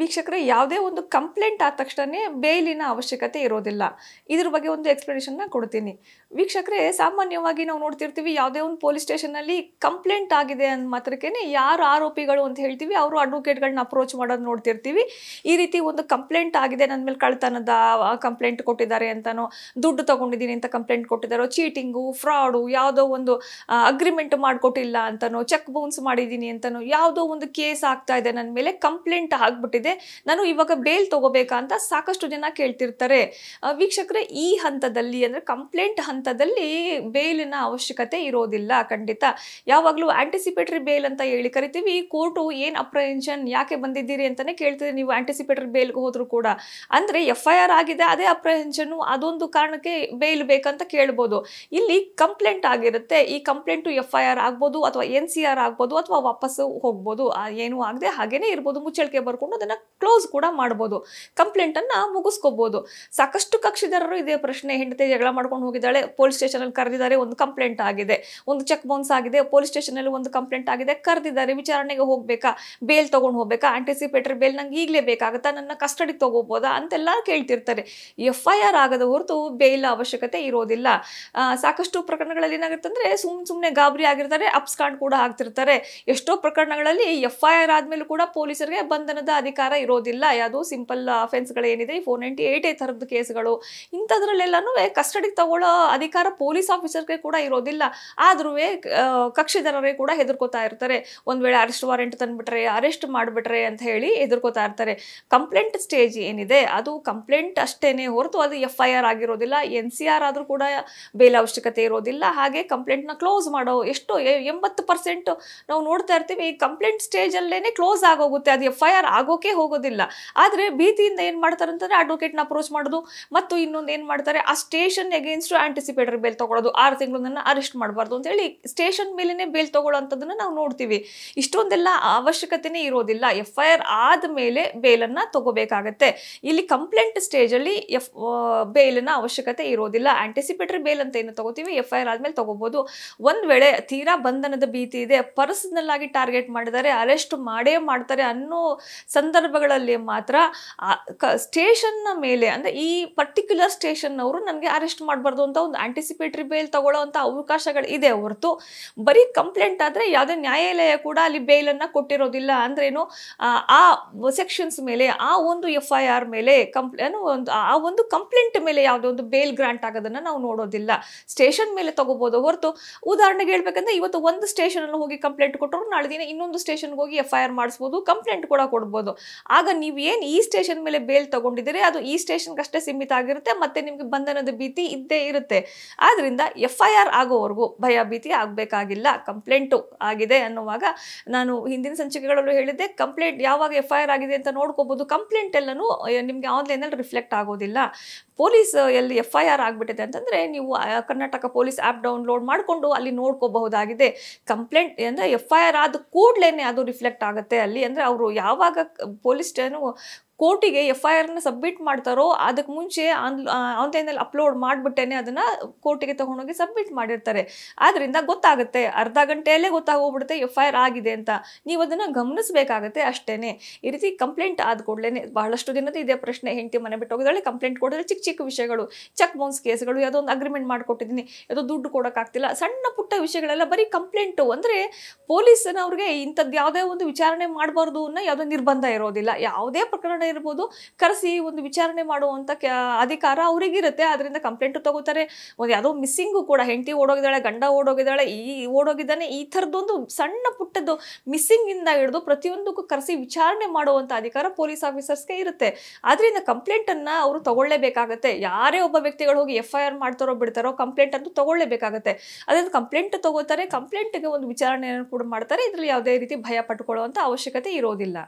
ವೀಕ್ಷಕರೇ ಯಾವುದೇ ಒಂದು ಕಂಪ್ಲೇಂಟ್ ಆದ ತಕ್ಷಣ ಬೇಲಿನ ಅವಶ್ಯಕತೆ ಇರೋದಿಲ್ಲ ಇದ್ರ ಬಗ್ಗೆ ಒಂದು ಎಕ್ಸ್ಪ್ಲನೇಷನ್ನ ಕೊಡ್ತೀನಿ ವೀಕ್ಷಕರೇ ಸಾಮಾನ್ಯವಾಗಿ ನಾವು ನೋಡ್ತಿರ್ತೀವಿ ಯಾವುದೇ ಒಂದು ಪೊಲೀಸ್ ಸ್ಟೇಷನಲ್ಲಿ ಕಂಪ್ಲೇಂಟ್ ಆಗಿದೆ ಅಂದ ಮಾತ್ರಕ್ಕೇನೆ ಯಾರು ಆರೋಪಿಗಳು ಅಂತ ಹೇಳ್ತೀವಿ ಅವರು ಅಡ್ವೊಕೇಟ್ಗಳನ್ನ ಅಪ್ರೋಚ್ ಮಾಡೋದು ನೋಡ್ತಿರ್ತೀವಿ ಈ ರೀತಿ ಒಂದು ಕಂಪ್ಲೇಂಟ್ ಆಗಿದೆ ನನ್ನ ಮೇಲೆ ಕಳ್ತನದ ಕಂಪ್ಲೇಂಟ್ ಕೊಟ್ಟಿದ್ದಾರೆ ಅಂತನೋ ದುಡ್ಡು ತಗೊಂಡಿದ್ದೀನಿ ಅಂತ ಕಂಪ್ಲೇಂಟ್ ಕೊಟ್ಟಿದ್ದಾರೋ ಚೀಟಿಂಗು ಫ್ರಾಡು ಯಾವುದೋ ಒಂದು ಅಗ್ರಿಮೆಂಟ್ ಮಾಡಿಕೊಟ್ಟಿಲ್ಲ ಅಂತನೋ ಚೆಕ್ ಬೌನ್ಸ್ ಮಾಡಿದ್ದೀನಿ ಅಂತನೋ ಯಾವುದೋ ಒಂದು ಕೇಸ್ ಆಗ್ತಾ ಇದೆ ನನ್ನ ಮೇಲೆ ಕಂಪ್ಲೇಂಟ್ ಆಗ್ಬಿಟ್ಟಿದೆ ನಾನು ಇವಾಗ ಬೇಲ್ ತಗೋಬೇಕಂತ ಸಾಕಷ್ಟು ಜನ ಕೇಳ್ತಿರ್ತಾರೆ ವೀಕ್ಷಕರೇ ಈ ಹಂತದಲ್ಲಿ ಅಂದ್ರೆ ಕಂಪ್ಲೇಂಟ್ ಹಂತದಲ್ಲಿ ಬೇಲಿನ ಅವಶ್ಯಕತೆ ಇರೋದಿಲ್ಲ ಖಂಡಿತ ಯಾವಾಗಲೂ ಆಂಟಿಸಿಪೇಟರಿ ಬೇಲ್ ಅಂತ ಹೇಳಿ ಕರಿತೀವಿ ಕೋರ್ಟು ಏನು ಅಪ್ರಹೆನ್ಷನ್ ಯಾಕೆ ಬಂದಿದ್ದೀರಿ ಅಂತಾನೆ ಕೇಳ್ತೀರಿ ನೀವು ಆಂಟಿಸಿಪೇಟರಿ ಬೇಲ್ಗೆ ಹೋದ್ರು ಕೂಡ ಅಂದ್ರೆ ಎಫ್ ಐ ಆರ್ ಆಗಿದೆ ಅದೇ ಅಪ್ರಹೆನ್ಷನ್ನು ಅದೊಂದು ಕಾರಣಕ್ಕೆ ಬೇಲ್ ಬೇಕಂತ ಕೇಳ್ಬೋದು ಇಲ್ಲಿ ಕಂಪ್ಲೇಂಟ್ ಆಗಿರುತ್ತೆ ಈ ಕಂಪ್ಲೇಂಟ್ ಎಫ್ ಐ ಆರ್ ಆಗ್ಬೋದು ಅಥವಾ ಎನ್ ಸಿ ಆರ್ ಆಗ್ಬೋದು ಅಥವಾ ವಾಪಸ್ಸು ಹೋಗ್ಬೋದು ಏನು ಆಗದೆ ಹಾಗೇನೆ ಇರ್ಬೋದು ಮುಚ್ಚಳಿಕೆ ಬರ್ಕೊಂಡು ಅದನ್ನು ಅದನ್ನು ಕ್ಲೋಸ್ ಕೂಡ ಮಾಡ್ಬೋದು ಕಂಪ್ಲೇಂಟನ್ನು ಮುಗಿಸ್ಕೋಬೋದು ಸಾಕಷ್ಟು ಕಕ್ಷಿದಾರರು ಇದೇ ಪ್ರಶ್ನೆ ಹೆಂಡತಿ ಜಗಳ ಮಾಡ್ಕೊಂಡು ಹೋಗಿದ್ದಾಳೆ ಪೊಲೀಸ್ ಸ್ಟೇಷನಲ್ಲಿ ಕರೆದಿದ್ದಾರೆ ಒಂದು ಕಂಪ್ಲೇಂಟ್ ಆಗಿದೆ ಒಂದು ಚೆಕ್ ಬೌನ್ಸ್ ಆಗಿದೆ ಪೊಲೀಸ್ ಸ್ಟೇಷನಲ್ಲಿ ಒಂದು ಕಂಪ್ಲೇಂಟ್ ಆಗಿದೆ ಕರೆದಿದ್ದಾರೆ ವಿಚಾರಣೆಗೆ ಹೋಗಬೇಕಾ ಬೇಲ್ ತೊಗೊಂಡು ಹೋಗಬೇಕಾ ಆಂಟಿಸಿಪೇಟರ್ ಬೇಲ್ ನಂಗೆ ಈಗಲೇ ಬೇಕಾಗುತ್ತಾ ನನ್ನ ಕಸ್ಟಡಿಗೆ ತೊಗೋಬೋದಾ ಅಂತೆಲ್ಲ ಕೇಳ್ತಿರ್ತಾರೆ ಎಫ್ ಐ ಆರ್ ಆಗದ ಹೊರತು ಬೇಲ್ ಅವಶ್ಯಕತೆ ಇರೋದಿಲ್ಲ ಸಾಕಷ್ಟು ಪ್ರಕರಣಗಳಲ್ಲಿ ಅಂದರೆ ಸುಮ್ ಸುಮ್ಮನೆ ಗಾಬರಿ ಆಗಿರ್ತಾರೆ ಅಪ್ಸ್ಕಾಂಡ್ ಕೂಡ ಆಗ್ತಿರ್ತಾರೆ ಎಷ್ಟೋ ಪ್ರಕರಣಗಳಲ್ಲಿ ಎಫ್ ಐ ಆರ್ ಆದಮೇಲೂ ಕೂಡ ಪೊಲೀಸರಿಗೆ ಬಂಧನದ ಅಧಿಕಾರ ಅಧಿಕಾರ ಇರೋದಿಲ್ಲ ಯಾವುದು ಸಿಂಪಲ್ ಅಫೆನ್ಸ್ಗಳೇನಿದೆ ಈ ಫೋರ್ ನೈಂಟಿ ಏಟ್ ಈ ಥರದ್ದು ಕೇಸ್ಗಳು ಇಂಥದ್ರಲ್ಲೆಲ್ಲನೂ ಕಸ್ಟಡಿಗೆ ತಗೊಳ್ಳೋ ಅಧಿಕಾರ ಪೊಲೀಸ್ ಆಫೀಸರ್ಗೆ ಕೂಡ ಇರೋದಿಲ್ಲ ಆದ್ರೂ ಕಕ್ಷಿದಾರರೇ ಕೂಡ ಹೆದರ್ಕೋತಾ ಇರ್ತಾರೆ ಒಂದು ವೇಳೆ ಅರೆಸ್ಟ್ ವಾರೆಂಟ್ ತಂದುಬಿಟ್ರೆ ಅರೆಸ್ಟ್ ಮಾಡಿಬಿಟ್ರೆ ಅಂತ ಹೇಳಿ ಹೆದರ್ಕೋತಾ ಇರ್ತಾರೆ ಕಂಪ್ಲೇಂಟ್ ಸ್ಟೇಜ್ ಏನಿದೆ ಅದು ಕಂಪ್ಲೇಂಟ್ ಅಷ್ಟೇನೆ ಹೊರತು ಅದು ಎಫ್ ಐ ಆರ್ ಆಗಿರೋದಿಲ್ಲ ಎನ್ ಸಿ ಆರ್ ಆದರೂ ಕೂಡ ಬೇಲ್ ಅವಶ್ಯಕತೆ ಇರೋದಿಲ್ಲ ಹಾಗೆ ಕಂಪ್ಲೇಂಟ್ನ ಕ್ಲೋಸ್ ಮಾಡೋ ಎಷ್ಟು ಎಂಬತ್ತು ಪರ್ಸೆಂಟ್ ನಾವು ನೋಡ್ತಾ ಇರ್ತೀವಿ ಈ ಕಂಪ್ಲೇಂಟ್ ಸ್ಟೇಜಲ್ಲೇ ಕ್ಲೋಸ್ ಆಗೋಗುತ್ತೆ ಅದು ಎಫ್ ಐ ಆರ್ ಆಗೋಕೆ ಅದಕ್ಕೆ ಹೋಗೋದಿಲ್ಲ ಆದರೆ ಭೀತಿಯಿಂದ ಏನು ಮಾಡ್ತಾರೆ ಅಂತಂದರೆ ಅಡ್ವೊಕೇಟ್ನ ಅಪ್ರೋಚ್ ಮಾಡೋದು ಮತ್ತು ಇನ್ನೊಂದು ಏನು ಮಾಡ್ತಾರೆ ಆ ಸ್ಟೇಷನ್ ಎಗೇನ್ಸ್ಟು ಆಂಟಿಸಿಪೇಟರಿ ಬೇಲ್ ತೊಗೊಳೋದು ಆರು ತಿಂಗಳು ನನ್ನ ಅರೆಸ್ಟ್ ಮಾಡಬಾರ್ದು ಅಂತೇಳಿ ಸ್ಟೇಷನ್ ಮೇಲೇ ಬೇಲ್ ತಗೊಳ್ಳೋಂಥದ್ದನ್ನು ನಾವು ನೋಡ್ತೀವಿ ಇಷ್ಟೊಂದೆಲ್ಲ ಅವಶ್ಯಕತೆನೇ ಇರೋದಿಲ್ಲ ಎಫ್ ಐ ಆರ್ ಆದ ಮೇಲೆ ಬೇಲನ್ನು ತಗೋಬೇಕಾಗತ್ತೆ ಇಲ್ಲಿ ಕಂಪ್ಲೇಂಟ್ ಸ್ಟೇಜಲ್ಲಿ ಎಫ್ ಬೇಲಿನ ಅವಶ್ಯಕತೆ ಇರೋದಿಲ್ಲ ಆಂಟಿಸಿಪೇಟರಿ ಬೇಲ್ ಅಂತ ಏನು ತಗೋತೀವಿ ಎಫ್ ಐ ಆರ್ ಆದಮೇಲೆ ತಗೋಬೋದು ಒಂದು ವೇಳೆ ತೀರಾ ಬಂಧನದ ಭೀತಿ ಇದೆ ಪರ್ಸನಲ್ ಆಗಿ ಟಾರ್ಗೆಟ್ ಮಾಡಿದರೆ ಅರೆಸ್ಟ್ ಮಾಡೇ ಮಾಡ್ತಾರೆ ಅನ್ನೋ ಸಂದರ್ಭ ಸಂದರ್ಭಗಳಲ್ಲಿ ಮಾತ್ರ ಸ್ಟೇಷನ್ನ ಮೇಲೆ ಅಂದರೆ ಈ ಪರ್ಟಿಕ್ಯುಲರ್ ಸ್ಟೇಷನ್ನವರು ನನಗೆ ಅರೆಸ್ಟ್ ಮಾಡಬಾರ್ದು ಅಂತ ಒಂದು ಆಂಟಿಸಿಪೇಟ್ರಿ ಬೇಲ್ ತಗೊಳ್ಳೋ ಅಂಥ ಅವಕಾಶಗಳು ಇದೆ ಹೊರತು ಬರೀ ಕಂಪ್ಲೇಂಟ್ ಆದರೆ ಯಾವುದೇ ನ್ಯಾಯಾಲಯ ಕೂಡ ಅಲ್ಲಿ ಬೇಲನ್ನು ಕೊಟ್ಟಿರೋದಿಲ್ಲ ಅಂದ್ರೇನು ಆ ಸೆಕ್ಷನ್ಸ್ ಮೇಲೆ ಆ ಒಂದು ಎಫ್ ಐ ಆರ್ ಮೇಲೆ ಕಂಪ್ಲೇ ಒಂದು ಆ ಒಂದು ಕಂಪ್ಲೇಂಟ್ ಮೇಲೆ ಯಾವುದೋ ಒಂದು ಬೇಲ್ ಗ್ರಾಂಟ್ ಆಗೋದನ್ನು ನಾವು ನೋಡೋದಿಲ್ಲ ಸ್ಟೇಷನ್ ಮೇಲೆ ತಗೋಬೋದು ಹೊರತು ಉದಾಹರಣೆಗೆ ಹೇಳ್ಬೇಕಂದ್ರೆ ಇವತ್ತು ಒಂದು ಸ್ಟೇಷನಲ್ಲಿ ಹೋಗಿ ಕಂಪ್ಲೇಂಟ್ ಕೊಟ್ಟರು ನಾಳೆ ದಿನ ಇನ್ನೊಂದು ಸ್ಟೇಷನ್ಗೆ ಹೋಗಿ ಎಫ್ ಐ ಆರ್ ಮಾಡಿಸ್ಬೋದು ಕಂಪ್ಲೇಂಟ್ ಕೂಡ ಕೊಡ್ಬೋದು ಆಗ ನೀವು ಏನು ಈ ಸ್ಟೇಷನ್ ಮೇಲೆ ಬೇಲ್ ತಗೊಂಡಿದ್ದೀರಿ ಅದು ಈ ಸ್ಟೇಷನ್ಗಷ್ಟೇ ಸೀಮಿತ ಆಗಿರುತ್ತೆ ಮತ್ತೆ ನಿಮಗೆ ಬಂಧನದ ಭೀತಿ ಇದ್ದೇ ಇರುತ್ತೆ ಆದ್ದರಿಂದ ಎಫ್ ಐ ಆರ್ ಆಗೋವರೆಗೂ ಭಯ ಭೀತಿ ಆಗಬೇಕಾಗಿಲ್ಲ ಕಂಪ್ಲೇಂಟು ಆಗಿದೆ ಅನ್ನುವಾಗ ನಾನು ಹಿಂದಿನ ಸಂಚಿಕೆಗಳಲ್ಲೂ ಹೇಳಿದ್ದೆ ಕಂಪ್ಲೇಂಟ್ ಯಾವಾಗ ಎಫ್ ಐ ಆರ್ ಆಗಿದೆ ಅಂತ ನೋಡ್ಕೋಬೋದು ಕಂಪ್ಲೇಂಟ್ ಎಲ್ಲನೂ ನಿಮಗೆ ಆನ್ಲೈನಲ್ಲಿ ರಿಫ್ಲೆಕ್ಟ್ ಆಗೋದಿಲ್ಲ ಪೊಲೀಸ್ ಎಲ್ಲಿ ಎಫ್ ಐ ಆರ್ ಆಗಿಬಿಟ್ಟಿದೆ ಅಂತಂದರೆ ನೀವು ಕರ್ನಾಟಕ ಪೊಲೀಸ್ ಆ್ಯಪ್ ಡೌನ್ಲೋಡ್ ಮಾಡಿಕೊಂಡು ಅಲ್ಲಿ ನೋಡ್ಕೋಬಹುದಾಗಿದೆ ಕಂಪ್ಲೇಂಟ್ ಅಂದರೆ ಎಫ್ ಐ ಆರ್ ಆದ ಕೂಡಲೇ ಅದು ರಿಫ್ಲೆಕ್ಟ್ ಆಗುತ್ತೆ ಅಲ್ಲಿ ಅಂದರೆ ಅವರು ಯಾವಾಗ पोलिस्टर वो ಕೋರ್ಟಿಗೆ ಎಫ್ ಐ ಆರ್ನ ಸಬ್ಮಿಟ್ ಮಾಡ್ತಾರೋ ಅದಕ್ಕೆ ಮುಂಚೆ ಆನ್ ಆನ್ಲೈನಲ್ಲಿ ಅಪ್ಲೋಡ್ ಮಾಡಿಬಿಟ್ಟೇನೆ ಅದನ್ನು ಕೋರ್ಟಿಗೆ ತೊಗೊಂಡೋಗಿ ಸಬ್ಮಿಟ್ ಮಾಡಿರ್ತಾರೆ ಆದ್ದರಿಂದ ಗೊತ್ತಾಗುತ್ತೆ ಅರ್ಧ ಗಂಟೆಯಲ್ಲೇ ಗೊತ್ತಾಗೋಗ್ಬಿಡುತ್ತೆ ಎಫ್ ಐ ಆರ್ ಆಗಿದೆ ಅಂತ ನೀವು ಅದನ್ನು ಗಮನಿಸಬೇಕಾಗತ್ತೆ ಅಷ್ಟೇ ಈ ರೀತಿ ಕಂಪ್ಲೇಂಟ್ ಆದ ಕೂಡಲೇ ಬಹಳಷ್ಟು ದಿನದ ಇದೇ ಪ್ರಶ್ನೆ ಹೆಂಡತಿ ಮನೆ ಬಿಟ್ಟು ಹೋಗಿದ್ದಾಳೆ ಕಂಪ್ಲೇಂಟ್ ಕೊಡಿದ್ರೆ ಚಿಕ್ಕ ಚಿಕ್ಕ ವಿಷಯಗಳು ಚೆಕ್ ಬೌನ್ಸ್ ಕೇಸ್ಗಳು ಯಾವುದೋ ಒಂದು ಅಗ್ರಿಮೆಂಟ್ ಮಾಡಿಕೊಟ್ಟಿದ್ದೀನಿ ಯಾವುದೋ ದುಡ್ಡು ಕೊಡೋಕ್ಕಾಗ್ತಿಲ್ಲ ಸಣ್ಣ ಪುಟ್ಟ ವಿಷಯಗಳೆಲ್ಲ ಬರೀ ಕಂಪ್ಲೇಂಟು ಅಂದರೆ ಪೊಲೀಸನವ್ರಿಗೆ ಇಂಥದ್ದು ಯಾವುದೇ ಒಂದು ವಿಚಾರಣೆ ಮಾಡಬಾರ್ದು ಅನ್ನೋ ಯಾವುದೋ ನಿರ್ಬಂಧ ಇರೋದಿಲ್ಲ ಯಾವುದೇ ಪ್ರಕರಣ ಇರ್ಬೋದು ಕರೆಸಿ ಒಂದು ವಿಚಾರಣೆ ಮಾಡುವಂಥ ಅಧಿಕಾರ ಅವರಿಗಿರುತ್ತೆ ಅದರಿಂದ ಕಂಪ್ಲೇಂಟ್ ತಗೋತಾರೆ ಒಂದು ಯಾವುದೋ ಮಿಸ್ಸಿಂಗು ಕೂಡ ಹೆಂಡತಿ ಓಡೋಗಿದ್ದಾಳೆ ಗಂಡ ಓಡೋಗಿದ್ದಾಳೆ ಈ ಓಡೋಗಿದ್ದಾನೆ ಈ ಥರದ್ದೊಂದು ಸಣ್ಣ ಪುಟ್ಟದ್ದು ಮಿಸ್ಸಿಂಗಿಂದ ಹಿಡಿದು ಪ್ರತಿಯೊಂದಕ್ಕೂ ಕರೆಸಿ ವಿಚಾರಣೆ ಮಾಡುವಂಥ ಅಧಿಕಾರ ಪೊಲೀಸ್ ಆಫೀಸರ್ಸ್ಗೆ ಇರುತ್ತೆ ಆದ್ದರಿಂದ ಕಂಪ್ಲೇಂಟನ್ನು ಅವರು ತಗೊಳ್ಳೇಬೇಕಾಗತ್ತೆ ಯಾರೇ ಒಬ್ಬ ವ್ಯಕ್ತಿಗಳು ಹೋಗಿ ಎಫ್ ಐ ಆರ್ ಮಾಡ್ತಾರೋ ಬಿಡ್ತಾರೋ ಕಂಪ್ಲೇಂಟ್ ಅಂತೂ ತಗೊಳ್ಳೇಬೇಕಾಗತ್ತೆ ಅದರಿಂದ ಕಂಪ್ಲೇಂಟ್ ತಗೋತಾರೆ ಕಂಪ್ಲೇಂಟ್ಗೆ ಒಂದು ವಿಚಾರಣೆಯನ್ನು ಕೂಡ ಮಾಡ್ತಾರೆ ಇದರಲ್ಲಿ ಯಾವುದೇ ರೀತಿ ಭಯ ಪಟ್ಕೊಳ್ಳುವಂಥ ಅವಶ್ಯಕತೆ ಇರೋದಿಲ್ಲ